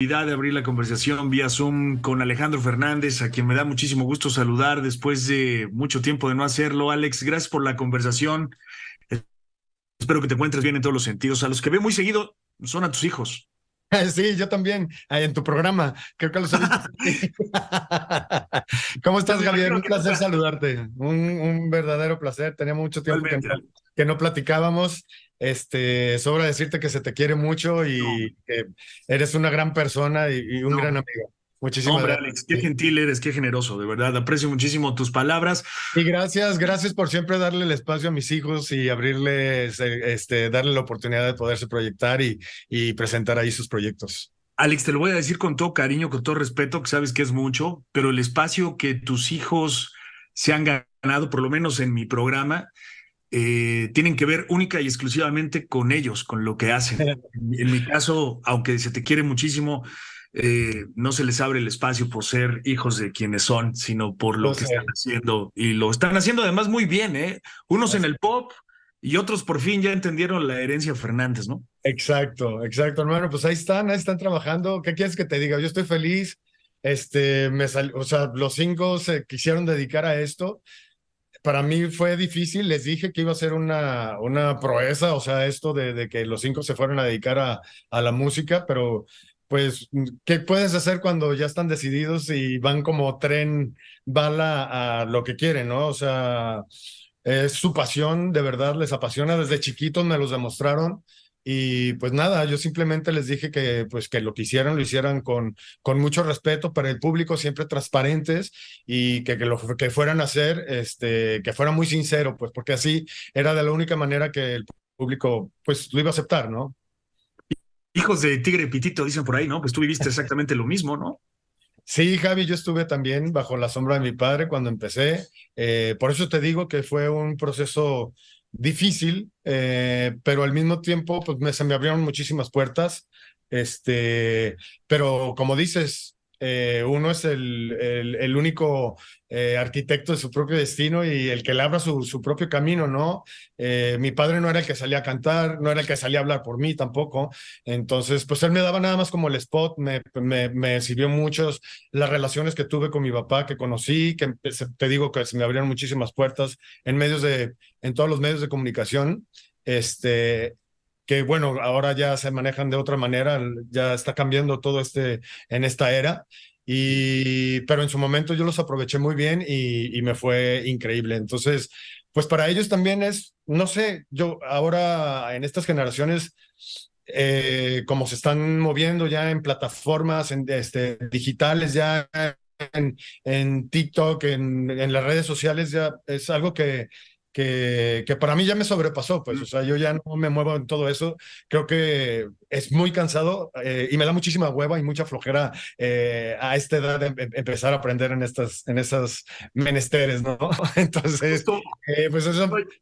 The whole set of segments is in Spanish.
de abrir la conversación vía Zoom con Alejandro Fernández, a quien me da muchísimo gusto saludar después de mucho tiempo de no hacerlo. Alex, gracias por la conversación. Espero que te encuentres bien en todos los sentidos. A los que veo muy seguido son a tus hijos. Sí, yo también, en tu programa, creo que lo ¿Cómo estás, Javier? Un placer saludarte, un, verdadero placer. Tenía mucho tiempo que, no platicábamos. Este, sobra decirte que se te quiere mucho y que eres una gran persona y, un gran amigo. Muchísimas Hombre, gracias. Alex, qué gentil eres, qué generoso, de verdad. Aprecio muchísimo tus palabras. Y gracias, gracias por siempre darle el espacio a mis hijos y abrirles, eh, este, darle la oportunidad de poderse proyectar y, y presentar ahí sus proyectos. Alex, te lo voy a decir con todo cariño, con todo respeto, que sabes que es mucho, pero el espacio que tus hijos se han ganado, por lo menos en mi programa, eh, tienen que ver única y exclusivamente con ellos, con lo que hacen. en mi caso, aunque se te quiere muchísimo, eh, no se les abre el espacio por ser hijos de quienes son, sino por lo que están haciendo. Y lo están haciendo además muy bien, ¿eh? Unos en el pop y otros por fin ya entendieron la herencia Fernández, ¿no? Exacto, exacto, hermano. Pues ahí están, ahí están trabajando. ¿Qué quieres que te diga? Yo estoy feliz. Este, me o sea, los cinco se quisieron dedicar a esto para mí fue difícil, les dije que iba a ser una, una proeza, o sea, esto de, que los cinco se fueron a dedicar a, a, la música, pero pues, ¿qué puedes hacer cuando ya están decididos y van como tren bala a lo que quieren, ¿no? O sea, es su pasión, de verdad, les apasiona, desde chiquitos me los demostraron. Y pues nada, yo simplemente les dije que pues que lo que hicieran lo hicieran con, con mucho respeto para el público, siempre transparentes y que, que lo que fueran a hacer, este, que fuera muy sincero, pues porque así era de la única manera que el público pues lo iba a aceptar, ¿no? hijos de tigre pitito, dicen por ahí, ¿no? Pues tú viviste exactamente lo mismo, ¿no? Sí, Javi, yo estuve también bajo la sombra de mi padre cuando empecé. Eh, por eso te digo que fue un proceso difícil, eh, pero al mismo tiempo pues me, se me abrieron muchísimas puertas. Este, pero como dices, eh, uno es el, el, único eh, arquitecto de su propio destino y el que labra su, su propio camino, ¿no? Eh, mi padre no era el que salía a cantar, no era el que salía a hablar por mí tampoco. Entonces, pues él me daba nada más como el spot, me, sirvió mucho, las relaciones que tuve con mi papá, que conocí, que te digo que se me abrieron muchísimas puertas en medios de, en todos los medios de comunicación. Este, que bueno, ahora ya se manejan de otra manera, ya está cambiando todo este en esta era. Y, pero en su momento yo los aproveché muy bien y, me fue increíble. Entonces, pues para ellos también es, no sé, yo ahora en estas generaciones eh, como se están moviendo ya en plataformas este, digitales, ya en, TikTok, en, las redes sociales, ya es algo que que, para mí ya me sobrepasó, pues, o sea, yo ya no me muevo en todo eso, creo que es muy cansado eh, y me da muchísima hueva y mucha flojera eh, a esta edad de, em, em, empezar a aprender en estas, en esas menesteres, ¿no? Entonces, eh, pues eso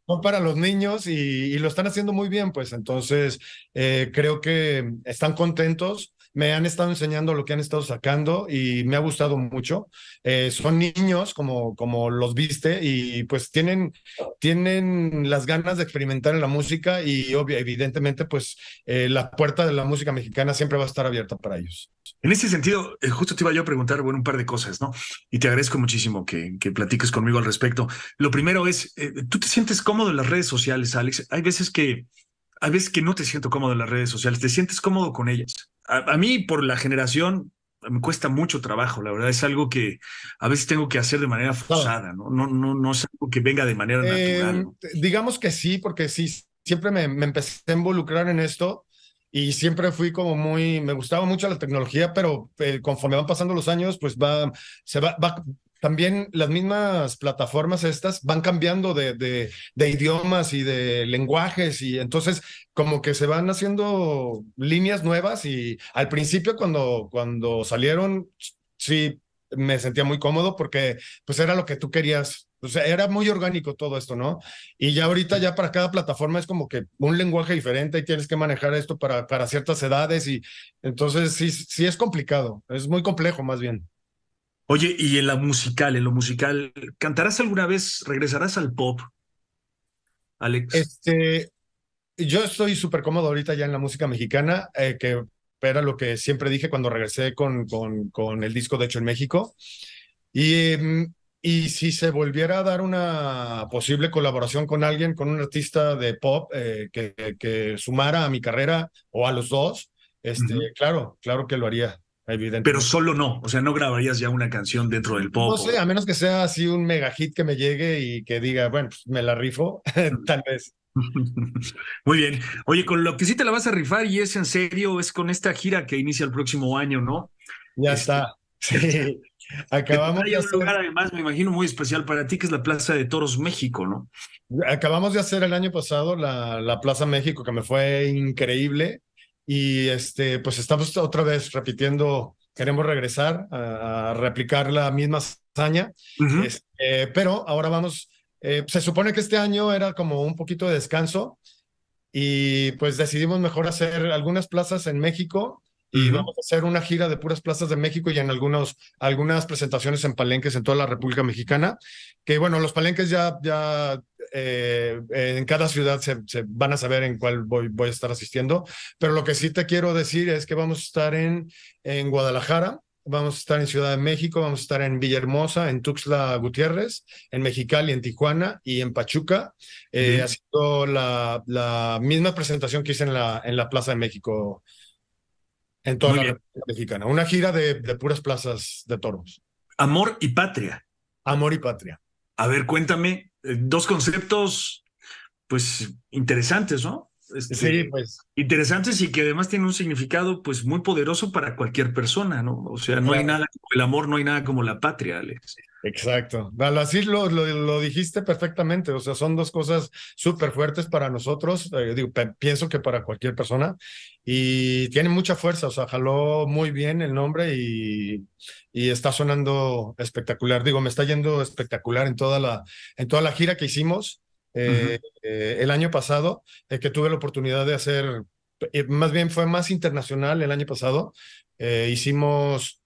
son para los niños y, lo están haciendo muy bien, pues, entonces creo que están contentos, me han estado enseñando lo que han estado sacando y me ha gustado mucho. Eh, son niños, como, como los viste, y pues tienen, tienen las ganas de experimentar en la música y obvia, evidentemente, pues eh, la puerta de la música mexicana siempre va a estar abierta para ellos. En ese sentido, eh, justo te iba yo a preguntar, bueno, un par de cosas, ¿no? Y te agradezco muchísimo que, que platiques conmigo al respecto. Lo primero es, ¿tú te sientes cómodo en las redes sociales, Alex? Hay veces que a veces que no te siento cómodo en las redes sociales, te sientes cómodo con ellas. A, mí, por la generación, me cuesta mucho trabajo, la verdad, es algo que a veces tengo que hacer de manera forzada, ¿no? No, no, es algo que venga de manera natural. Em, digamos que sí, porque sí, siempre me, empecé a involucrar en esto y siempre fui como muy, me gustaba mucho la tecnología, pero eh, conforme van pasando los años, pues va, se va, va, también las mismas plataformas estas van cambiando de, idiomas y de lenguajes y entonces como que se van haciendo líneas nuevas y al principio cuando, cuando salieron, sí, me sentía muy cómodo porque pues era lo que tú querías. O sea, era muy orgánico todo esto, ¿no? Y ya ahorita ya para cada plataforma es como que un lenguaje diferente y tienes que manejar esto para, para ciertas edades y entonces sí, sí es complicado, es muy complejo más bien. Oye, y en la musical, en lo musical, ¿cantarás alguna vez, regresarás al pop, Alex? Este, yo estoy súper cómodo ahorita ya en la música mexicana, eh, que era lo que siempre dije cuando regresé con, con, con el disco, de hecho, en México. Y, mm, y, si se volviera a dar una posible colaboración con alguien, con un artista de pop eh, que, que, sumara a mi carrera o a los dos, este, claro, claro que lo haría. Pero solo no, o sea, no grabarías ya una canción dentro del pop. No sé, a menos que sea así un mega hit que me llegue y que diga, bueno, pues me la rifo, tal vez. Muy bien. Oye, con lo que sí te la vas a rifar y es en serio, es con esta gira que inicia el próximo año, ¿no? Ya este, está. Sí. Acabamos de hacer... un lugar además, me imagino, muy especial para ti, que es la Plaza de Toros México, ¿no? Acabamos de hacer el año pasado la, la Plaza México, que me fue increíble. Y este, pues estamos otra vez repitiendo, queremos regresar a, replicar la misma hazaña, este, pero ahora vamos, eh, se supone que este año era como un poquito de descanso y pues decidimos mejor hacer algunas plazas en México y vamos a hacer una gira de puras plazas de México y en algunos, algunas presentaciones en palenques en toda la República Mexicana, que bueno, los palenques ya, ya eh, en cada ciudad se, van a saber en cuál voy, a estar asistiendo, pero lo que sí te quiero decir es que vamos a estar en, en Guadalajara, vamos a estar en Ciudad de México, vamos a estar en Villahermosa, en Tuxtla Gutiérrez, en Mexicali, en Tijuana y en Pachuca, eh, haciendo la, misma presentación que hice en la, en la Plaza de México, en toda la Mexicana. Una gira de puras plazas de toros. Amor y patria. Amor y patria. A ver, cuéntame, eh, dos conceptos, pues, interesantes, ¿no? Este, sí, pues. Interesantes y que además tienen un significado, pues, muy poderoso para cualquier persona, ¿no? O sea, no hay nada como el amor, no hay nada como la patria, Alex. Exacto. Así lo, lo, dijiste perfectamente. O sea, son dos cosas súper fuertes para nosotros. Eh, digo, pienso que para cualquier persona. Y tiene mucha fuerza. O sea, jaló muy bien el nombre y, está sonando espectacular. Digo, me está yendo espectacular en toda la, en toda la gira que hicimos eh, eh, el año pasado, que tuve la oportunidad de hacer, más bien fue más internacional el año pasado. hicimos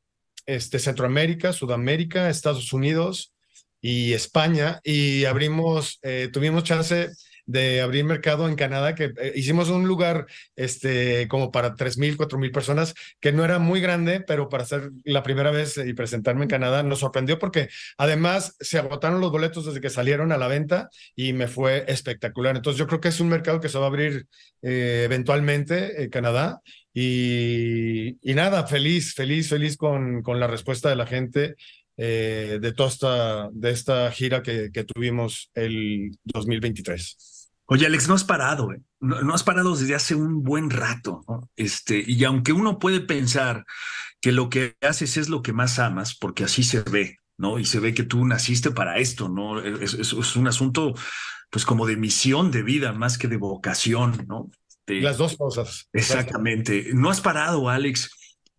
este, Centroamérica, Sudamérica, Estados Unidos y España y abrimos, eh, tuvimos chance de abrir mercado en Canadá, que eh, hicimos un lugar este, como para mil, 3.000, mil personas, que no era muy grande, pero para hacer la primera vez eh, y presentarme en Canadá nos sorprendió porque además se agotaron los boletos desde que salieron a la venta y me fue espectacular. Entonces yo creo que es un mercado que se va a abrir eh, eventualmente en Canadá y, nada, feliz, feliz, feliz con, con la respuesta de la gente de toda esta, de esta gira que, que tuvimos el 2023. Oye, Alex, no has parado, ¿eh? no, has parado desde hace un buen rato. ¿no? Este, y aunque uno puede pensar que lo que haces es lo que más amas, porque así se ve, ¿no? Y se ve que tú naciste para esto, ¿no? Es, un asunto, pues, como de misión de vida más que de vocación, ¿no? Este, Las dos cosas. Exactamente. No has parado, Alex.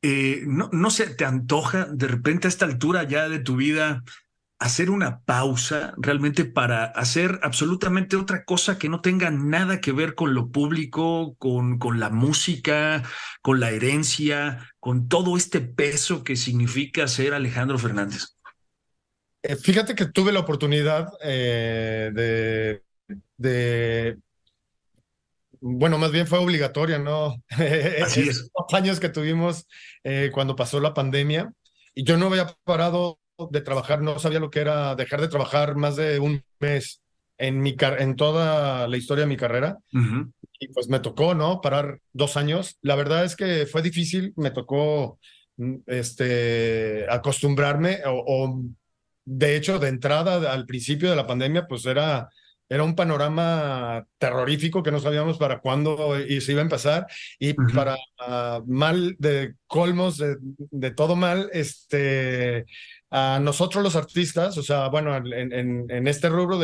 Eh, no, no se te antoja de repente a esta altura ya de tu vida hacer una pausa realmente para hacer absolutamente otra cosa que no tenga nada que ver con lo público, con, con la música, con la herencia, con todo este peso que significa ser Alejandro Fernández? Eh, fíjate que tuve la oportunidad eh, de, de, bueno, más bien fue obligatoria, ¿no? es. Los años que tuvimos eh, cuando pasó la pandemia, y yo no había parado de trabajar, no sabía lo que era dejar de trabajar más de un mes en, mi en toda la historia de mi carrera. Y pues me tocó, ¿no? Parar dos años. La verdad es que fue difícil, me tocó mm, este, acostumbrarme o, de hecho de entrada al principio de la pandemia, pues era era un panorama terrorífico que no sabíamos para cuándo y se iba a empezar y para ah, mal de colmos de, todo mal este a nosotros los artistas, o sea, bueno, en, en, en este rubro